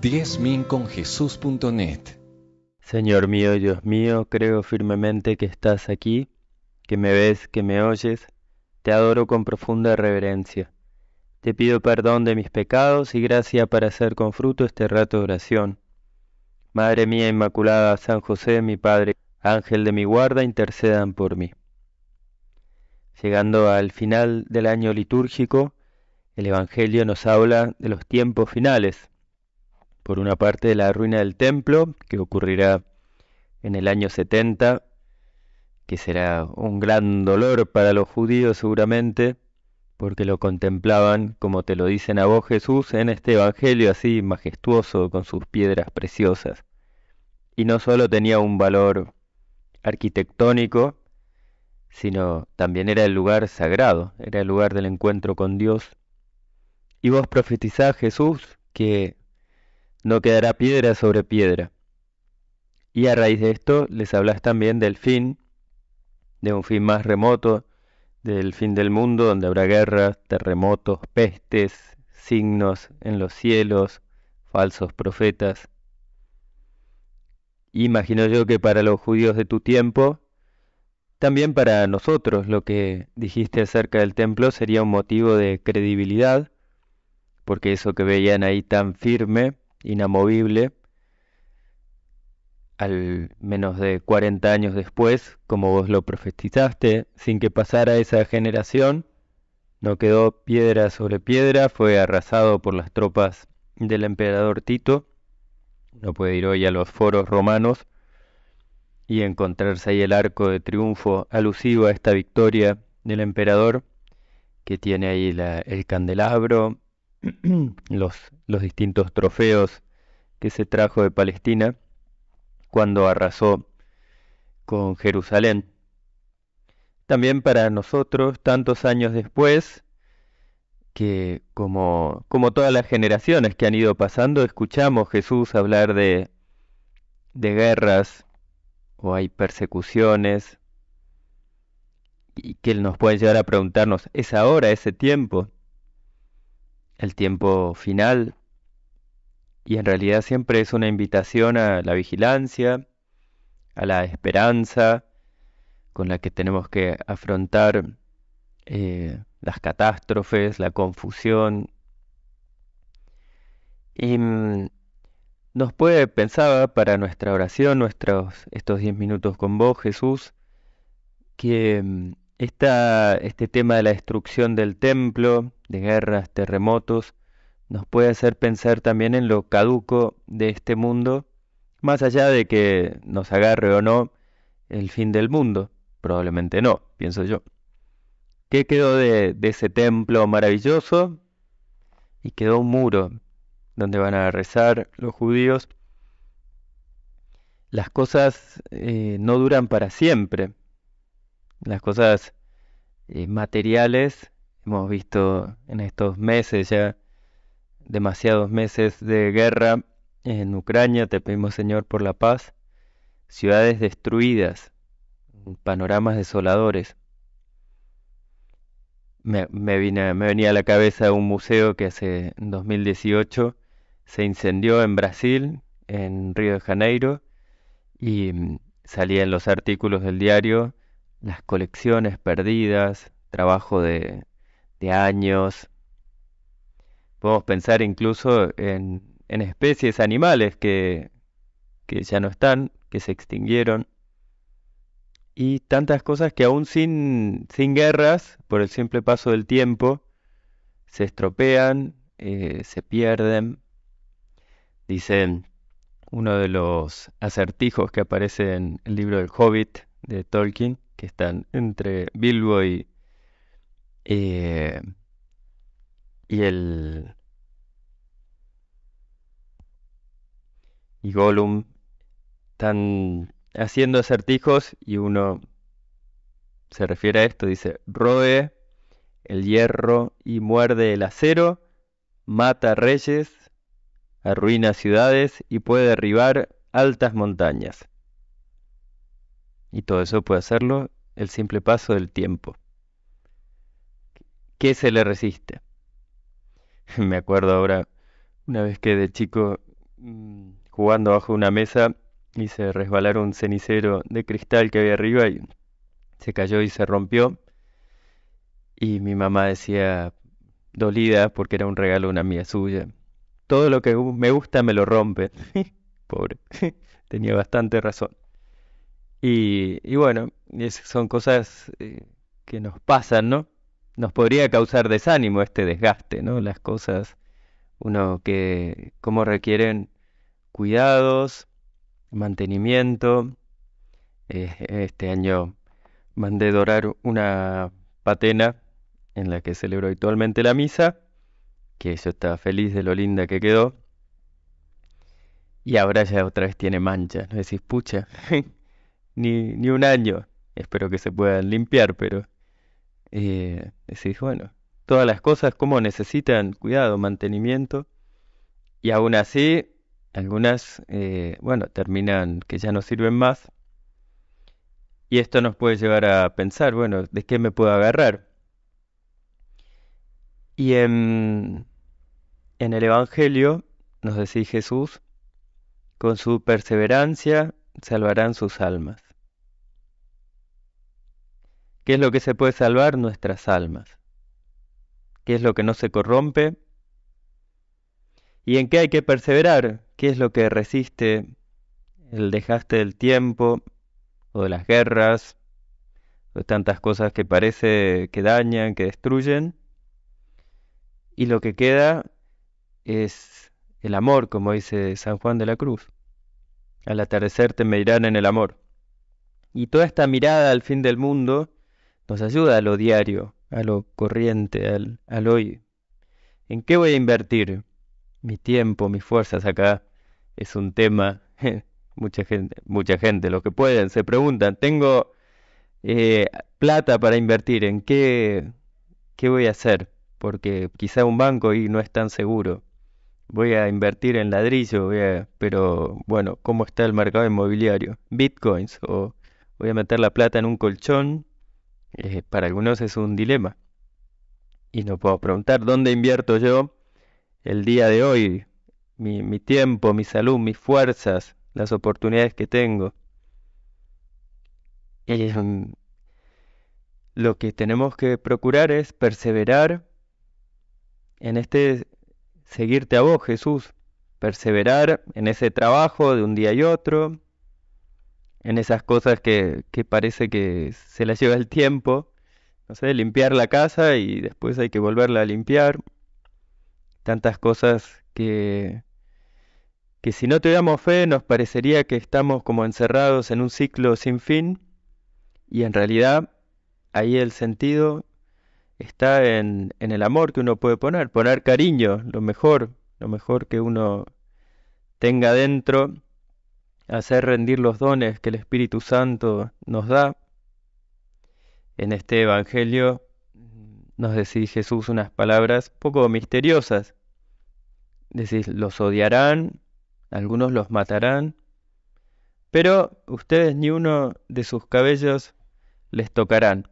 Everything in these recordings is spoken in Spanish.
10000 Señor mío Dios mío, creo firmemente que estás aquí, que me ves, que me oyes, te adoro con profunda reverencia. Te pido perdón de mis pecados y gracia para hacer con fruto este rato de oración. Madre mía Inmaculada, San José, mi Padre, Ángel de mi guarda, intercedan por mí. Llegando al final del año litúrgico, el Evangelio nos habla de los tiempos finales, por una parte, de la ruina del templo, que ocurrirá en el año 70, que será un gran dolor para los judíos seguramente, porque lo contemplaban, como te lo dicen a vos Jesús, en este Evangelio así majestuoso con sus piedras preciosas. Y no solo tenía un valor arquitectónico, sino también era el lugar sagrado, era el lugar del encuentro con Dios. Y vos profetizás, Jesús, que no quedará piedra sobre piedra. Y a raíz de esto les hablas también del fin, de un fin más remoto, del fin del mundo, donde habrá guerras, terremotos, pestes, signos en los cielos, falsos profetas. Imagino yo que para los judíos de tu tiempo, también para nosotros lo que dijiste acerca del templo sería un motivo de credibilidad, porque eso que veían ahí tan firme inamovible, al menos de 40 años después, como vos lo profetizaste, sin que pasara esa generación, no quedó piedra sobre piedra, fue arrasado por las tropas del emperador Tito, no puede ir hoy a los foros romanos y encontrarse ahí el arco de triunfo alusivo a esta victoria del emperador, que tiene ahí el candelabro, los, distintos trofeos que se trajo de Palestina cuando arrasó con Jerusalén. También para nosotros, tantos años después, que como, como todas las generaciones que han ido pasando, escuchamos Jesús hablar de, de guerras o hay persecuciones y que nos puede llegar a preguntarnos, ¿es ahora ese tiempo? el tiempo final y en realidad siempre es una invitación a la vigilancia, a la esperanza con la que tenemos que afrontar eh, las catástrofes, la confusión. Y mm, nos puede, pensar para nuestra oración, nuestros, estos diez minutos con vos, Jesús, que mm, este tema de la destrucción del templo, de guerras, terremotos, nos puede hacer pensar también en lo caduco de este mundo, más allá de que nos agarre o no el fin del mundo. Probablemente no, pienso yo. ¿Qué quedó de, ese templo maravilloso? Y quedó un muro donde van a rezar los judíos. Las cosas eh, no duran para siempre las cosas eh, materiales. Hemos visto en estos meses ya, demasiados meses de guerra en Ucrania, te pedimos Señor por la paz, ciudades destruidas, panoramas desoladores. Me, venía a la cabeza un museo que hace 2018 se incendió en Brasil, en Río de Janeiro, y mm, salía en los artículos del diario las colecciones perdidas, trabajo de, años. Podemos pensar incluso en, especies animales que, que ya no están, que se extinguieron y tantas cosas que aún sin, sin, guerras, por el simple paso del tiempo, se estropean, eh, se pierden. Dicen uno de los acertijos que aparece en el libro del Hobbit de Tolkien, que están entre Bilbo y, eh, y el y Gollum están haciendo acertijos y uno se refiere a esto, dice, roe el hierro y muerde el acero, mata reyes, arruina ciudades y puede derribar altas montañas. Y todo eso puede hacerlo el simple paso del tiempo. ¿Qué se le resiste? Me acuerdo ahora, una vez que de chico, mm, jugando bajo una mesa, hice resbalar un cenicero de cristal que había arriba y se cayó y se rompió. Y mi mamá decía, dolida, porque era un regalo de una mía suya. Todo lo que me gusta me lo rompe. Pobre, tenía bastante razón. Y, y bueno, son cosas eh, que nos pasan, ¿no? Nos podría causar desánimo este desgaste, ¿no? Las cosas, uno que, como requieren cuidados, mantenimiento. Eh, este año mandé dorar una patena en la que celebro habitualmente la misa, que yo estaba feliz de lo linda que quedó. Y ahora ya otra vez tiene mancha, ¿no? Decís, pucha, ni, un año. Espero que se puedan limpiar, pero eh, decís, bueno, todas las cosas como necesitan cuidado, mantenimiento, y aún así algunas, eh, bueno, terminan que ya no sirven más. Y esto nos puede llevar a pensar, bueno, ¿de qué me puedo agarrar? Y en, en el Evangelio nos decía Jesús, con su perseverancia salvarán sus almas. ¿Qué es lo que se puede salvar? Nuestras almas. ¿Qué es lo que no se corrompe? ¿Y en qué hay que perseverar? ¿Qué es lo que resiste el dejaste del tiempo o de las guerras o tantas cosas que parece que dañan, que destruyen? Y lo que queda es el amor, como dice San Juan de la Cruz. Al atardecer te medirán en el amor. Y toda esta mirada al fin del mundo, nos ayuda a lo diario, a lo corriente, al, al hoy. ¿En qué voy a invertir? Mi tiempo, mis fuerzas acá es un tema. mucha gente, mucha gente, los que pueden, se preguntan, tengo eh, plata para invertir, ¿en qué, qué voy a hacer? Porque quizá un banco y no es tan seguro. Voy a invertir en ladrillo, pero bueno, ¿cómo está el mercado inmobiliario? Bitcoins o voy a meter la plata en un colchón eh, para algunos es un dilema. Y no puedo preguntar, ¿dónde invierto yo el día de hoy? Mi, tiempo, mi salud, mis fuerzas, las oportunidades que tengo. lo que tenemos que procurar es perseverar en este seguirte a vos, Jesús, perseverar en ese trabajo de un día y otro, en esas cosas que, que parece que se las lleva el tiempo. No sé, limpiar la casa y después hay que volverla a limpiar. Tantas cosas que, que si no te damos fe nos parecería que estamos como encerrados en un ciclo sin fin y en realidad ahí el sentido está en, en el amor que uno puede poner, poner cariño, lo mejor, lo mejor que uno tenga dentro hacer rendir los dones que el Espíritu Santo nos da. En este Evangelio mm, nos decís Jesús unas palabras poco misteriosas. Decís, los odiarán, algunos los matarán, pero ustedes ni uno de sus cabellos les tocarán.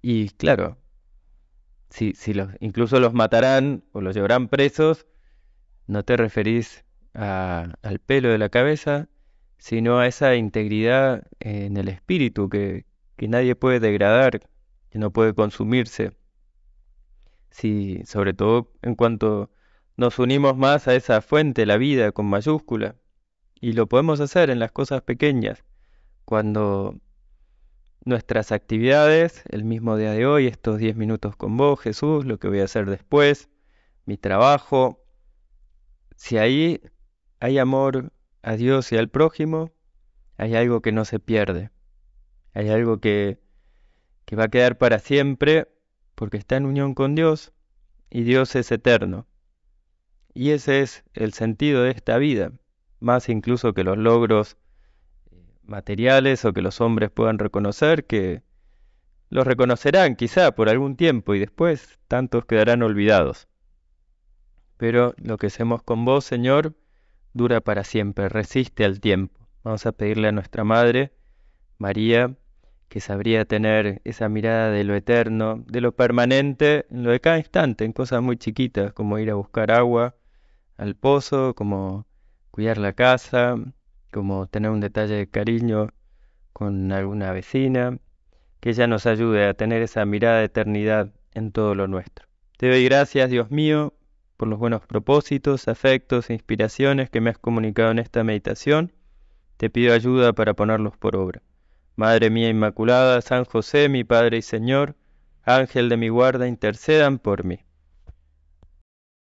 Y claro, si, si los, incluso los matarán o los llevarán presos, no te referís al pelo de la cabeza, sino a esa integridad eh, en el espíritu que, que nadie puede degradar, que no puede consumirse. Si, sobre todo en cuanto nos unimos más a esa fuente, la vida, con mayúscula, y lo podemos hacer en las cosas pequeñas, cuando nuestras actividades, el mismo día de hoy, estos 10 minutos con vos, Jesús, lo que voy a hacer después, mi trabajo, si ahí hay amor a Dios y al prójimo, hay algo que no se pierde. Hay algo que, que va a quedar para siempre porque está en unión con Dios y Dios es eterno. Y ese es el sentido de esta vida, más incluso que los logros eh, materiales o que los hombres puedan reconocer, que los reconocerán quizá por algún tiempo y después tantos quedarán olvidados. Pero lo que hacemos con vos, Señor, dura para siempre, resiste al tiempo. Vamos a pedirle a nuestra Madre, María, que sabría tener esa mirada de lo eterno, de lo permanente, en lo de cada instante, en cosas muy chiquitas, como ir a buscar agua al pozo, como cuidar la casa, como tener un detalle de cariño con alguna vecina, que ella nos ayude a tener esa mirada de eternidad en todo lo nuestro. Te doy gracias, Dios mío, por los buenos propósitos, afectos e inspiraciones que me has comunicado en esta meditación. Te pido ayuda para ponerlos por obra. Madre mía Inmaculada, San José, mi Padre y Señor, Ángel de mi guarda, intercedan por mí.